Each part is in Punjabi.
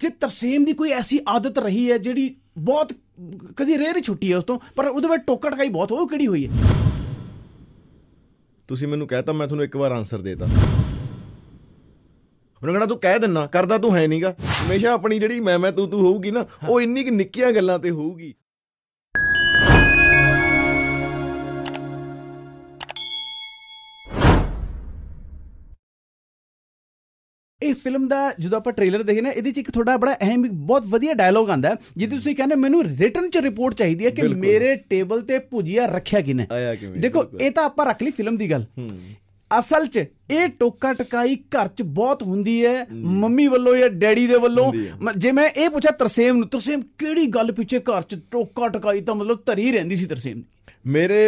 ਜੇ ਤਰਸੇਮ ਦੀ ਕੋਈ ਐਸੀ ਆਦਤ ਰਹੀ ਹੈ ਜਿਹੜੀ ਬਹੁਤ ਕਦੀ ਰੇਰ ਛੁੱਟੀ ਹੈ ਉਸ ਤੋਂ ਪਰ ਉਹਦੇ ਵਿੱਚ ਟੋਕਾ ਟਕਾਈ ਬਹੁਤ ਉਹ ਕਿਹੜੀ ਹੋਈ ਹੈ ਤੁਸੀਂ ਮੈਨੂੰ ਕਹਿਤਾ ਮੈਂ ਤੁਹਾਨੂੰ ਇੱਕ ਵਾਰ ਆਨਸਰ ਦੇਤਾ ਉਹਨਾਂ ਕਹਿੰਦਾ ਤੂੰ ਕਹਿ ਦਿੰਨਾ ਕਰਦਾ ਤੂੰ ਹੈ ਨਹੀਂਗਾ ਹਮੇਸ਼ਾ ਆਪਣੀ ਜਿਹੜੀ ਮੈਂ ਮੈਂ ਤੂੰ ਤੂੰ ਹੋਊਗੀ ਨਾ ਉਹ ਇੰਨੀ ਕਿ ਨਿੱਕੀਆਂ ਗੱਲਾਂ ਤੇ ਹੋਊਗੀ ਇਹ ਫਿਲਮ ਦਾ ਜਦੋਂ ਆਪਾਂ ਟ੍ਰੇਲਰ ਦੇਖੇ ਨਾ ਇਹਦੇ ਚ ਇੱਕ ਥੋੜਾ ਬੜਾ ਅਹਿਮ ਬਹੁਤ ਵਧੀਆ ਡਾਇਲੋਗ ਆਂਦਾ ਜਿੱਦੇ ਤੁਸੀਂ ਕਹਿੰਦੇ ਮੈਨੂੰ ਰਿਟਰਨ ਚ ਰਿਪੋਰਟ ਚਾਹੀਦੀ ਹੈ ਕਿ ਮੇਰੇ ਟੇਬਲ ਤੇ ਭੁਜੀਆ ਰੱਖਿਆ ਕਿਨੇ ਦੇਖੋ ਇਹ ਤਾਂ ਆਪਾਂ ਰੱਖ ਲਈ ਫਿਲਮ ਦੀ ਗੱਲ ਅਸਲ 'ਚ ਇਹ ਟੋਕਾ ਟਕਾਈ ਘਰ 'ਚ ਬਹੁਤ ਹੁੰਦੀ ਹੈ ਮੰਮੀ ਵੱਲੋਂ ਜਾਂ ਡੈਡੀ ਦੇ ਵੱਲੋਂ ਜੇ ਮੈਂ ਇਹ ਪੁੱਛਾਂ ਤਰਸੇਮ ਨੂੰ ਤਰਸੇਮ ਕਿਹੜੀ ਗੱਲ ਪਿੱਛੇ ਘਰ 'ਚ ਟੋਕਾ ਟਕਾਈ ਤਾਂ ਮਤਲਬ ਧਰੀ ਰਹਿੰਦੀ ਸੀ ਤਰਸੇਮ ਦੀ ਮੇਰੇ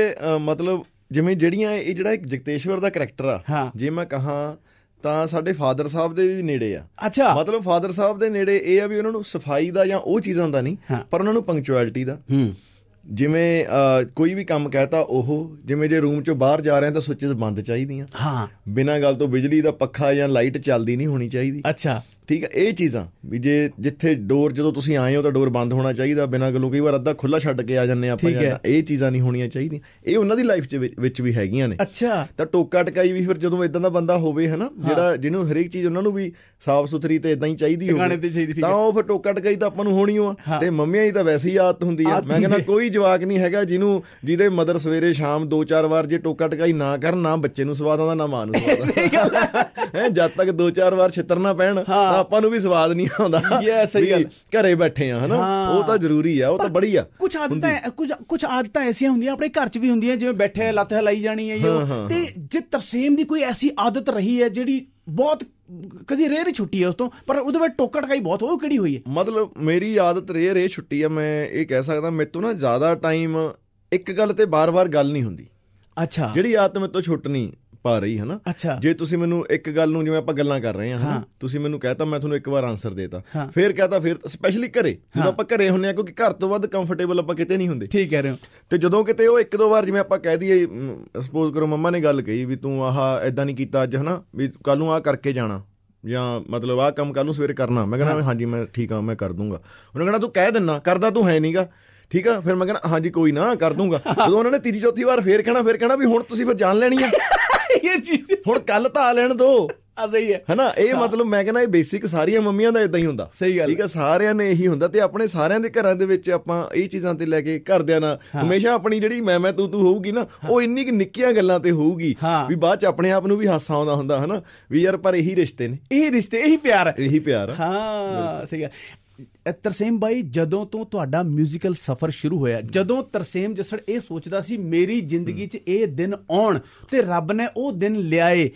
ਮਤਲਬ ਜਿਵੇਂ ਜਿਹੜੀਆਂ ਇਹ ਜਿਹੜਾ ਇੱਕ ਜਗਤੇਸ਼ਵਰ ਦਾ ਕੈਰੈਕਟਰ ਆ ਜੇ ਮੈਂ ਕਹਾ ਤਾਂ ਸਾਡੇ ਫਾਦਰ ਸਾਹਿਬ ਦੇ ਵੀ ਨੇੜੇ ਆ ਅੱਛਾ ਮਤਲਬ ਫਾਦਰ ਸਾਹਿਬ ਦੇ ਨੇੜੇ ਇਹ ਆ ਵੀ ਉਹਨਾਂ ਨੂੰ ਸਫਾਈ ਦਾ ਜਾਂ ਉਹ ਚੀਜ਼ਾਂ ਦਾ ਨਹੀਂ ਪਰ ਉਹਨਾਂ ਨੂੰ ਪੰਕਚੁਅਲਿਟੀ ਦਾ ਹੂੰ ਜਿਵੇਂ ਕੋਈ ਵੀ ਕੰਮ ਕਹਤਾ ਉਹ ਜਿਵੇਂ ਜੇ ਰੂਮ ਚੋਂ ਬਾਹਰ ਜਾ ਰਹੇ ਤਾਂ ਸੁੱਚੇ ਬੰਦ ਚਾਹੀਦੀਆਂ ਹਾਂ ਬਿਨਾਂ ਗੱਲ ਤੋਂ ਬਿਜਲੀ ਦਾ ਪੱਖਾ ਜਾਂ ਲਾਈਟ ਚੱਲਦੀ ਨਹੀਂ ਹੋਣੀ ਚਾਹੀਦੀ ਅੱਛਾ ਠੀਕ ਹੈ ਇਹ ਚੀਜ਼ਾਂ ਵੀ ਜੇ ਜਿੱਥੇ ਡੋਰ ਜਦੋਂ ਤੁਸੀਂ ਆਏ ਹੋ ਤਾਂ ਡੋਰ ਬੰਦ ਹੋਣਾ ਚਾਹੀਦਾ ਬਿਨਾਂ ਗੱਲੋਂ ਕਈ ਵਾਰ ਅੱਧਾ ਖੁੱਲਾ ਛੱਡ ਕੇ ਆ ਜਾਂਦੇ ਆਪਾਂ ਜਾਂਦਾ ਇਹ ਚੀਜ਼ਾਂ ਨਹੀਂ ਹੋਣੀਆਂ ਚਾਹੀਦੀਆਂ ਇਹ ਉਹਨਾਂ ਦੀ ਲਾਈਫ ਵਿੱਚ ਵੀ ਹੈਗੀਆਂ ਨੇ ਅੱਛਾ ਤਾਂ ਟੋਕਾ ਟਕਾਈ ਵੀ ਫਿਰ ਜਦੋਂ ਇਦਾਂ ਦਾ ਬੰਦਾ ਹੋਵੇ ਹਨਾ ਜਿਹੜਾ ਜਿਹਨੂੰ ਹਰੇਕ ਚੀਜ਼ ਉਹਨਾਂ ਨੂੰ ਵੀ ਸਾਫ਼ ਸੁਥਰੀ ਤੇ ਇਦਾਂ ਹੀ ਚਾਹੀਦੀ ਹੋਵੇ ਤੇ ਚਾਹੀਦੀ ਠੀਕ ਤਾਂ ਉਹ ਫਿਰ ਟੋਕਾ ਟਕਾਈ ਤਾਂ ਆਪਾਂ ਨੂੰ ਹੋਣੀ ਓ ਤੇ ਮੰਮੀਆਂ ਹੀ ਤਾਂ ਵੈਸੇ ਹੀ ਆਦਤ ਹੁੰਦੀ ਆ ਮੈਂ ਕਹਿੰਦਾ ਕੋਈ ਜਵਾਕ ਨਹੀਂ ਹੈਗਾ ਜਿਹਨੂੰ ਜਿਹਦੇ ਮਦਰ ਸਵੇਰੇ ਸ਼ਾਮ 2 2-4 ਵਾਰ ਜੇ ਟੋਕਾ ਟਕਾਈ ਨਾ ਕਰਨ ਨਾ ਬੱਚੇ ਨੂੰ ਸਵਾਦ ਆਉਂਦਾ ਨਾ ਮਾਂ ਨੂੰ ਹੈ ਜਦ ਤੱਕ 2-4 ਵਾਰ ਛਿੱਤਰ ਨਾ ਪੈਣ ਤਾਂ ਆਪਾਂ ਨੂੰ ਵੀ ਸਵਾਦ ਨਹੀਂ ਆਉਂਦਾ ਯਾ ਸਹੀ ਗੱਲ ਘਰੇ ਬੈਠੇ ਆ ਹਨਾ ਉਹ ਤਾਂ ਜ਼ਰੂਰੀ ਆ ਉਹ ਤਾਂ ਬੜੀ ਆ ਕੁਝ ਆਦਤਾਂ ਕੁਝ ਕੁਝ ਆਦਤਾਂ ਐਸੀਆਂ ਹੁੰਦੀਆਂ ਆਪਣੇ ਘਰ 'ਚ ਵੀ ਹੁੰਦੀਆਂ ਜਿਵੇਂ ਬੈਠੇ ਲੱਤ ਹਲਾਈ ਜਾਣੀ ਹੈ ਇਹ ਤੇ ਜੇ ਤਰਸੇਮ ਦੀ ਕੋਈ ਐਸੀ ਆਦਤ ਰਹੀ ਹੈ ਜਿਹੜੀ ਬਹੁਤ ਕਦੀ ਰੇਰ ਹੀ ਛੁੱਟੀ ਹੈ ਉਸ ਤੋਂ ਪਰ ਉਹਦੇ ਵਿੱਚ ਟੋਕਾ ਟਕਾਈ ਬਹੁਤ ਉਹ ਕਿਹੜੀ ਹੋਈ ਹੈ ਮਤਲਬ ਮੇਰੀ ਆਦਤ ਰੇਰ ਇਹ ਛੁੱਟੀ ਹੈ ਮੈਂ ਇਹ ਕਹਿ ਸਕਦਾ ਤੋਂ ਨਾ ਜ਼ਿਆਦਾ ਟਾਈਮ ਇੱਕ ਗੱਲ ਤੇ ਬਾਰ-ਬਾਰ ਗੱਲ ਨਹੀਂ ਹੁੰਦੀ ਅੱਛਾ ਜਿਹੜੀ ਆਦਤ ਮੇਰੇ ਤੋਂ ਛੁੱਟਣੀ ਪਾ ਰਹੀ ਹੈ ਨਾ ਜੇ ਤੁਸੀਂ ਮੈਨੂੰ ਇੱਕ ਗੱਲ ਨੂੰ ਜਿਵੇਂ ਆਪਾਂ ਗੱਲਾਂ ਕਰ ਰਹੇ ਹਾਂ ਤੁਸੀਂ ਮੈਨੂੰ ਕਹਤਾ ਮੈਂ ਤੁਹਾਨੂੰ ਇੱਕ ਵਾਰ ਆਨਸਰ ਦੇਤਾ ਫਿਰ ਕਹਤਾ ਫਿਰ ਸਪੈਸ਼ਲੀ ਘਰੇ ਜਦੋਂ ਆਪਾਂ ਘਰੇ ਹੁੰਨੇ ਆ ਕਿਉਂਕਿ ਘਰ ਤੋਂ ਵੱਧ ਕੰਫਰਟੇਬਲ ਆਪਾਂ ਕਿਤੇ ਨਹੀਂ ਹੁੰਦੇ ਠੀਕ ਕਹਿ ਰਹੇ ਹੋ ਤੇ ਜਦੋਂ ਕਿਤੇ ਉਹ ਇੱਕ ਦੋ ਵਾਰ ਜਿਵੇਂ ਆਪਾਂ ਕਹਿ ਦਈਏ ਸਪੋਜ਼ ਕਰੋ ਮੰਮਾ ਨੇ ਗੱਲ ਕਹੀ ਵੀ ਤੂੰ ਆਹ ਐਦਾਂ ਨਹੀਂ ਕੀਤਾ ਅੱਜ ਹਨਾ ਵੀ ਕੱਲ ਨੂੰ ਆਹ ਕਰਕੇ ਜਾਣਾ ਜਾਂ ਮਤਲਬ ਆਹ ਕੰਮ ਕੱਲ ਨੂੰ ਸਵੇਰੇ ਕਰਨਾ ਮੈਂ ਕਹਿੰਦਾ ਹਾਂਜੀ ਮੈਂ ਠੀਕ ਆ ਮੈਂ ਕਰ ਦੂੰਗਾ ਉਹਨੇ ਕਹਿੰਦਾ ਤੂੰ ਕਹਿ ਦਿੰਨਾ ਕਰਦਾ ਤੂੰ ਹੈ ਨਹੀਂਗਾ ਠੀਕ ਆ ਫਿਰ ਮੈਂ ਕਹਿੰਦਾ ਹਾਂਜੀ ਕੋਈ ਨਾ ਕਰ ਦੂੰਗਾ ਜਦੋਂ ਉਹਨਾਂ ਨੇ ਤੀਜੀ ਚੌਥੀ ਵਾਰ ਫੇਰ ਕਹਿਣਾ ਫੇਰ ਕਹਿਣਾ ਵੀ ਹੁਣ ਤੁਸੀਂ ਫਿਰ ਜਾਣ ਲੈਣੀ ਆ ਇਹ ਚੀਜ਼ ਹੁਣ ਕੱਲ ਤਾਂ ਆ ਲੈਣ ਦੋ ਆ ਸਹੀ ਹੈ ਹਨਾ ਇਹ ਮਤਲਬ ਮੈਂ ਕਹਿੰਦਾ ਇਹ ਬੇਸਿਕ ਸਾਰੀਆਂ ਮੰਮੀਆਂ ਦਾ ਇਦਾਂ ਹੀ ਹੁੰਦਾ ਸਹੀ ਗੱਲ ਠੀਕ ਹੈ ਸਾਰਿਆਂ ਨੇ ਇਹੀ ਹੁੰਦਾ ਤੇ ਆਪਣੇ ਸਾਰਿਆਂ ਦੇ ਘਰਾਂ ਦੇ ਵਿੱਚ ਆਪਾਂ ਇਹ ਚੀਜ਼ਾਂ ਤੇ ਲੈ ਕੇ ਕਰਦਿਆਂ ਨਾ ਹਮੇਸ਼ਾ ਆਪਣੀ ਜਿਹੜੀ ਮੈਂ ਮੈਂ ਤੂੰ ਤੂੰ ਹੋਊਗੀ ਨਾ ਉਹ ਇੰਨੀ ਕਿ ਨਿੱਕੀਆਂ ਗੱਲਾਂ ਤੇ ਹੋਊਗੀ ਵੀ ਬਾਅਦ ਚ ਆਪਣੇ ਆਪ ਨੂੰ ਵੀ ਹਾਸਾ ਆਉਂਦਾ ਹੁੰਦਾ ਹਨਾ ਵੀ ਯਾਰ ਪਰ ਇਹੀ ਰਿਸ਼ਤੇ ਨੇ ਇਹ ਰਿਸ਼ਤੇ ਇਹੀ ਪਿਆਰ ਹੈ ਇਹੀ ਪਿਆਰ ਹਾਂ ਸਹੀ ਹੈ ਤਰਸੇਮ ਬਾਈ ਜਦੋਂ ਤੋਂ ਤੁਹਾਡਾ 뮤지컬 ਸਫ਼ਰ ਸ਼ੁਰੂ ਹੋਇਆ ਜਦੋਂ ਤਰਸੇਮ ਜਸੜ ਇਹ ਸੋਚਦਾ ਸੀ ਮੇਰੀ ਜ਼ਿੰਦਗੀ 'ਚ ਇਹ ਦਿਨ ਆਉਣ ਤੇ ਰੱਬ ਨੇ ਉਹ ਦਿਨ ਲਿਆਏ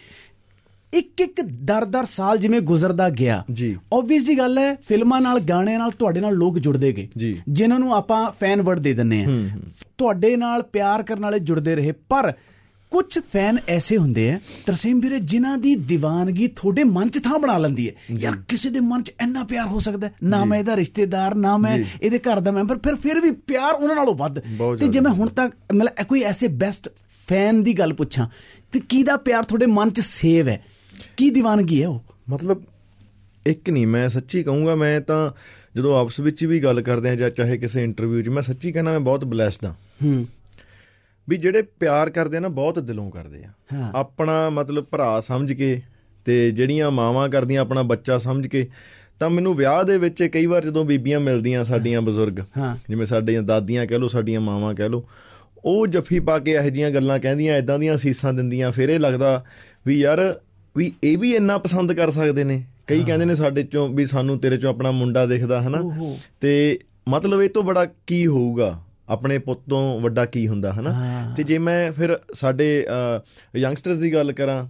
ਇੱਕ ਇੱਕ ਦਰ-ਦਰ ਸਾਲ ਜਿਵੇਂ ਗੁਜ਼ਰਦਾ ਗਿਆ ਜੀ ਆਬਵੀਅਸ ਜੀ ਗੱਲ ਹੈ ਫਿਲਮਾਂ ਨਾਲ ਗਾਣਿਆਂ ਨਾਲ ਤੁਹਾਡੇ ਨਾਲ ਲੋਕ ਜੁੜਦੇ ਗਏ ਜਿਨ੍ਹਾਂ ਨੂੰ ਆਪਾਂ ਫੈਨ ਵਰਡ ਦੇ ਦਿੰਨੇ ਆ ਤੁਹਾਡੇ ਨਾਲ ਪਿਆਰ ਕਰਨ ਵਾਲੇ ਜੁੜਦੇ ਰਹੇ ਪਰ ਕੁਝ ਫੈਨ ਐਸੇ ਹੁੰਦੇ ਆ ਤਰਸੇਮ ਵੀਰੇ ਜਿਨ੍ਹਾਂ ਦੀ دیਵਾਨਗੀ ਤੁਹਾਡੇ ਮਨ 'ਚ ਥਾਂ ਬਣਾ ਲੈਂਦੀ ਹੈ ਯਾਰ ਕਿਸੇ ਦੇ ਮਨ 'ਚ ਇੰਨਾ ਪਿਆਰ ਹੋ ਸਕਦਾ ਨਾ ਮੈਂ ਇਹਦਾ ਰਿਸ਼ਤੇਦਾਰ ਨਾ ਮੈਂ ਇਹਦੇ ਘਰ ਦਾ ਮੈਂਬਰ ਫਿਰ ਫਿਰ ਵੀ ਪਿਆਰ ਉਹਨਾਂ ਨਾਲੋਂ ਵੱਧ ਤੇ ਜੇ ਮੈਂ ਹੁਣ ਤੱਕ ਮਤਲਬ ਕੋਈ ਐਸੇ ਬੈਸਟ ਫੈਨ ਦੀ ਗੱਲ ਪੁੱਛਾਂ ਤੇ ਦਾ ਪਿਆਰ ਤੁਹਾਡੇ ਮਨ 'ਚ ਸੇਵ ਹੈ ਕੀ دیਵਾਨਗੀ ਹੈ ਉਹ ਮਤਲਬ ਇੱਕ ਨਹੀਂ ਮੈਂ ਸੱਚੀ ਕਹੂੰਗਾ ਮੈਂ ਤਾਂ ਜਦੋਂ ਆਪਸ ਵਿੱਚ ਵੀ ਗੱਲ ਕਰਦੇ ਆ ਜਾਂ ਚਾਹੇ ਕਿਸੇ ਇੰਟਰਵਿਊ 'ਚ ਮੈਂ ਸੱਚੀ ਕਹਿੰਦਾ ਮੈਂ ਬਹੁਤ ਬlesed ਹਾਂ ਹੂੰ ਵੀ ਜਿਹੜੇ ਪਿਆਰ ਕਰਦੇ ਨਾ ਬਹੁਤ ਦਿਲੋਂ ਕਰਦੇ ਆ ਆਪਣਾ ਮਤਲਬ ਭਰਾ ਸਮਝ ਕੇ ਤੇ ਜਿਹੜੀਆਂ ਮਾਵਾਂ ਕਰਦੀਆਂ ਆਪਣਾ ਬੱਚਾ ਸਮਝ ਕੇ ਤਾਂ ਮੈਨੂੰ ਵਿਆਹ ਦੇ ਵਿੱਚ ਕਈ ਵਾਰ ਜਦੋਂ ਬੀਬੀਆਂ ਮਿਲਦੀਆਂ ਸਾਡੀਆਂ ਬਜ਼ੁਰਗ ਜਿਵੇਂ ਸਾਡੀਆਂ ਦਾਦੀਆਂ ਕਹਿ ਲੋ ਸਾਡੀਆਂ ਮਾਵਾਂ ਕਹਿ ਲੋ ਉਹ ਜੱਫੀ ਪਾ ਕੇ ਇਹ ਜੀਆਂ ਗੱਲਾਂ ਕਹਿੰਦੀਆਂ ਇਦਾਂ ਦੀਆਂ ਅਸੀਸਾਂ ਦਿੰਦੀਆਂ ਫਿਰ ਇਹ ਲੱਗਦਾ ਵੀ ਯਾਰ ਵੀ ਇਹ ਵੀ ਇੰਨਾ ਪਸੰਦ ਕਰ ਸਕਦੇ ਨੇ ਕਈ ਕਹਿੰਦੇ ਨੇ ਸਾਡੇ ਚੋਂ ਵੀ ਸਾਨੂੰ ਤੇਰੇ ਚੋਂ ਆਪਣਾ ਮੁੰਡਾ ਦੇਖਦਾ ਹਨਾ ਤੇ ਮਤਲਬ ਇਹ ਤੋਂ ਬੜਾ ਕੀ ਹੋਊਗਾ ਆਪਣੇ ਪੁੱਤ ਤੋਂ ਵੱਡਾ ਕੀ ਹੁੰਦਾ ਹਨਾ ਤੇ ਜੇ ਮੈਂ ਫਿਰ ਸਾਡੇ ਯੰਗਸਟਰਸ ਦੀ ਗੱਲ ਕਰਾਂ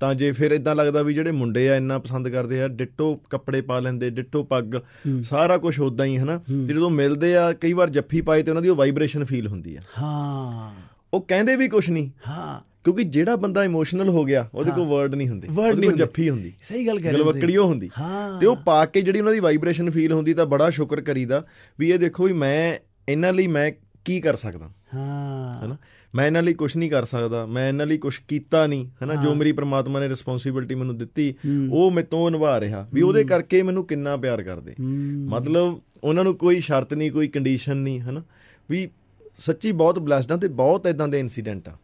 ਤਾਂ ਜੇ ਫਿਰ ਇਦਾਂ ਲੱਗਦਾ ਵੀ ਜਿਹੜੇ ਮੁੰਡੇ ਆ ਇੰਨਾ ਪਸੰਦ ਕਰਦੇ ਆ ਡਿੱਟੋ ਕੱਪੜੇ ਪਾ ਲੈਂਦੇ ਡਿੱਟੋ ਪੱਗ ਸਾਰਾ ਕੁਝ ਉਦਾਂ ਹੀ ਹਨਾ ਜਦੋਂ ਮਿਲਦੇ ਆ ਕਈ ਵਾਰ ਜੱਫੀ ਪਾਏ ਤੇ ਉਹਨਾਂ ਦੀ ਉਹ ਵਾਈਬ੍ਰੇਸ਼ਨ ਫੀਲ ਹੁੰਦੀ ਆ ਹਾਂ ਉਹ ਕਹਿੰਦੇ ਵੀ ਕੁਝ ਨਹੀਂ ਹਾਂ ਕਿਉਂਕਿ ਜਿਹੜਾ ਬੰਦਾ ਇਮੋਸ਼ਨਲ ਹੋ ਗਿਆ ਉਹਦੇ ਕੋਲ ਵਰਡ ਨਹੀਂ ਹੁੰਦੇ ਉਹਦੇ ਕੋਲ ਜੱਫੀ ਹੁੰਦੀ ਸਹੀ ਗੱਲ ਕਰ ਰਹੇ ਹੋ ਗਲਵਕੜੀ ਹੁੰਦੀ ਤੇ ਉਹ ਪਾ ਕੇ ਜਿਹੜੀ ਉਹਨਾਂ ਦੀ ਵਾਈਬ੍ਰੇਸ਼ਨ ਫੀਲ ਹੁੰਦੀ ਤਾਂ ਬੜਾ ਸ਼ੁਕਰ ਕਰੀਦਾ ਵੀ ਇਹ ਦੇਖੋ ਵੀ ਮੈਂ ਇਹਨਾਂ ਲਈ ਮੈਂ ਕੀ ਕਰ ਸਕਦਾ ਹਾਂ ਹੈਨਾ ਮੈਂ ਇਹਨਾਂ ਲਈ ਕੁਝ ਨਹੀਂ ਕਰ ਸਕਦਾ ਮੈਂ ਇਹਨਾਂ ਲਈ ਕੁਝ ਕੀਤਾ ਨਹੀਂ ਹੈਨਾ ਜੋ ਮੇਰੀ ਪ੍ਰਮਾਤਮਾ ਨੇ ਰਿਸਪੌਂਸਿਬਿਲਟੀ ਮੈਨੂੰ ਦਿੱਤੀ ਉਹ ਮੈਤੋਂ ਨਿਭਾ ਰਿਹਾ ਵੀ ਉਹਦੇ ਕਰਕੇ ਮੈਨੂੰ ਕਿੰਨਾ ਪਿਆਰ ਕਰਦੇ ਮਤਲਬ ਉਹਨਾਂ ਨੂੰ ਕੋਈ ਸ਼ਰਤ ਨਹੀਂ ਕੋਈ ਕੰਡੀਸ਼ਨ ਨਹੀਂ ਹੈਨਾ ਵੀ ਸੱਚੀ ਬਹੁਤ ਬਲੈਸਡ ਆ ਤੇ ਬਹੁਤ ਇਦਾਂ ਦੇ ਇਨਸੀਡੈਂਟ ਆ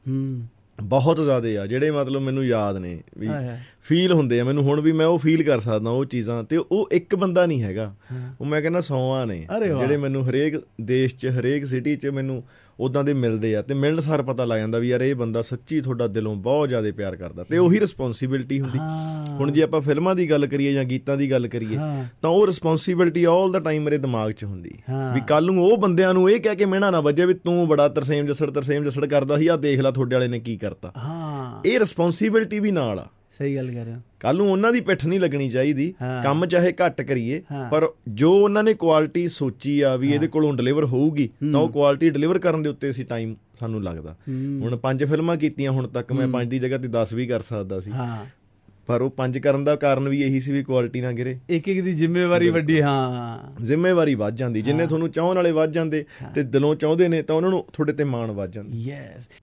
ਬਹੁਤ ਜ਼ਿਆਦੇ ਆ ਜਿਹੜੇ ਮਤਲਬ ਮੈਨੂੰ ਯਾਦ ਨੇ ਵੀ ਫੀਲ ਹੁੰਦੇ ਆ ਮੈਨੂੰ ਹੁਣ ਵੀ ਮੈਂ ਉਹ ਫੀਲ ਕਰ ਸਕਦਾ ਉਹ ਚੀਜ਼ਾਂ ਤੇ ਉਹ ਇੱਕ ਬੰਦਾ ਨਹੀਂ ਹੈਗਾ ਉਹ ਮੈਂ ਕਹਿੰਦਾ ਸੌਆਂ ਨੇ ਜਿਹੜੇ ਮੈਨੂੰ ਹਰੇਕ ਦੇਸ਼ 'ਚ ਹਰੇਕ ਸਿਟੀ 'ਚ ਮੈਨੂੰ ਉਦਾਂ ਦੇ ਮਿਲਦੇ ਆ ਤੇ ਮਿਲਣ ਸਾਰ ਪਤਾ ਲੱਗ ਜਾਂਦਾ ਵੀ ਯਾਰ ਇਹ ਬੰਦਾ ਸੱਚੀ ਤੁਹਾਡਾ ਦਿਲੋਂ ਬਹੁਤ ਜ਼ਿਆਦਾ ਪਿਆਰ ਕਰਦਾ ਤੇ ਉਹੀ ਰਿਸਪੌਂਸਿਬਿਲਟੀ ਹੁੰਦੀ ਹੁਣ ਜੇ ਆਪਾਂ ਫਿਲਮਾਂ ਦੀ ਗੱਲ ਕਰੀਏ ਜਾਂ ਗੀਤਾਂ ਦੀ ਗੱਲ ਕਰੀਏ ਤਾਂ ਉਹ ਰਿਸਪੌਂਸਿਬਿਲਟੀ ਆਲ ਦਾ ਟਾਈਮ ਮੇਰੇ ਦਿਮਾਗ 'ਚ ਹੁੰਦੀ ਵੀ ਕੱਲ ਨੂੰ ਉਹ ਬੰਦਿਆਂ ਨੂੰ ਇਹ ਕਹਿ ਕੇ ਮਿਹਣਾ ਨਾ ਵੱਜੇ ਵੀ ਤੂੰ ਬੜਾ ਤਰਸੇਮ ਜਸੜ ਤਰਸੇਮ ਜਸੜ ਕਰਦਾ ਸੀ ਆ ਦੇਖ ਲੈ ਤੁਹਾਡੇ ਵਾਲੇ ਨੇ ਕੀ ਕਰਤਾ ਇਹ ਰਿਸਪੌਂਸਿਬਿਲਟੀ ਵੀ ਨਾਲ ਆ ਸਹੀ ਗੱਲ ਕਰ ਰਹੇ ਹੋ ਕੱਲ ਨੂੰ ਉਹਨਾਂ ਦੀ ਪਿੱਠ ਨਹੀਂ ਲੱਗਣੀ ਚਾਹੀਦੀ ਕੰਮ ਚਾਹੇ ਘੱਟ ਕਰੀਏ ਪਰ ਜੋ ਉਹਨਾਂ ਨੇ ਕੁਆਲਿਟੀ ਸੋਚੀ ਆ ਵੀ ਇਹਦੇ ਕੋਲੋਂ ਡਿਲੀਵਰ ਹੋਊਗੀ ਤਾਂ ਉਹ ਕੁਆਲਿਟੀ ਡਿਲੀਵਰ ਕਰਨ ਦੇ ਉੱਤੇ ਸੀ ਟਾਈਮ ਸਾਨੂੰ ਲੱਗਦਾ ਹੁਣ ਪੰਜ ਫਿਲਮਾਂ ਕੀਤੀਆਂ ਹੁਣ ਤੱਕ ਮੈਂ ਪੰਜ ਦੀ ਜਗ੍ਹਾ ਤੇ 10 ਵੀ ਕਰ ਸਕਦਾ ਸੀ ਪਰ ਉਹ ਪੰਜ ਕਰਨ ਦਾ ਕਾਰਨ ਵੀ ਇਹੀ ਸੀ ਵੀ ਕੁਆਲਿਟੀ ਨਾ ਗਿਰੇ ਇੱਕ ਇੱਕ ਦੀ ਜ਼ਿੰਮੇਵਾਰੀ ਵੱਡੀ ਹਾਂ ਜ਼ਿੰਮੇਵਾਰੀ ਵੱਧ ਜਾਂਦੀ ਜਿੰਨੇ ਤੁਹਾਨੂੰ ਚਾਹਣ ਵਾਲੇ ਵੱਧ ਜਾਂਦੇ ਤੇ ਦਿਲੋਂ ਚਾਹੁੰਦੇ ਨੇ ਤਾਂ ਉਹਨਾਂ ਨੂੰ ਤੁਹਾਡੇ ਤੇ ਮਾਣ ਵੱਧ ਜਾਂਦਾ ਯੈਸ